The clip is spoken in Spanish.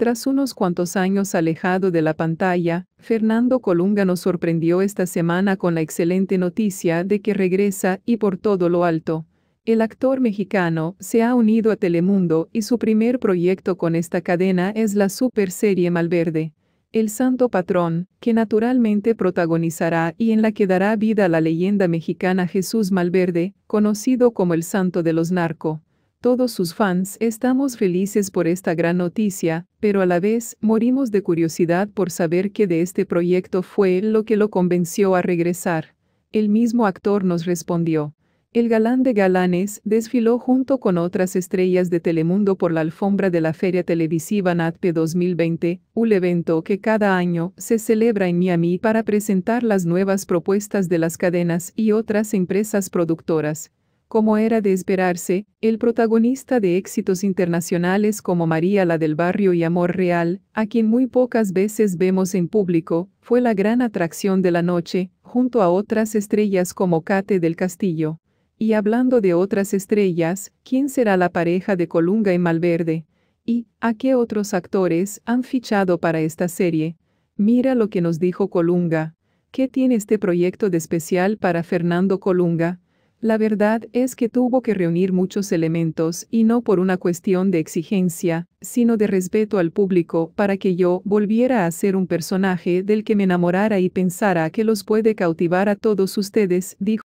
Tras unos cuantos años alejado de la pantalla, Fernando Colunga nos sorprendió esta semana con la excelente noticia de que regresa y por todo lo alto. El actor mexicano se ha unido a Telemundo y su primer proyecto con esta cadena es la super serie Malverde. El Santo Patrón, que naturalmente protagonizará y en la que dará vida a la leyenda mexicana Jesús Malverde, conocido como el Santo de los Narco. Todos sus fans estamos felices por esta gran noticia, pero a la vez morimos de curiosidad por saber qué de este proyecto fue lo que lo convenció a regresar. El mismo actor nos respondió. El galán de galanes desfiló junto con otras estrellas de Telemundo por la alfombra de la feria televisiva NATPE 2020, un evento que cada año se celebra en Miami para presentar las nuevas propuestas de las cadenas y otras empresas productoras, como era de esperarse, el protagonista de éxitos internacionales como María la del Barrio y Amor Real, a quien muy pocas veces vemos en público, fue la gran atracción de la noche, junto a otras estrellas como Kate del Castillo. Y hablando de otras estrellas, ¿quién será la pareja de Colunga y Malverde? ¿Y a qué otros actores han fichado para esta serie? Mira lo que nos dijo Colunga. ¿Qué tiene este proyecto de especial para Fernando Colunga? La verdad es que tuvo que reunir muchos elementos y no por una cuestión de exigencia, sino de respeto al público para que yo volviera a ser un personaje del que me enamorara y pensara que los puede cautivar a todos ustedes, dijo.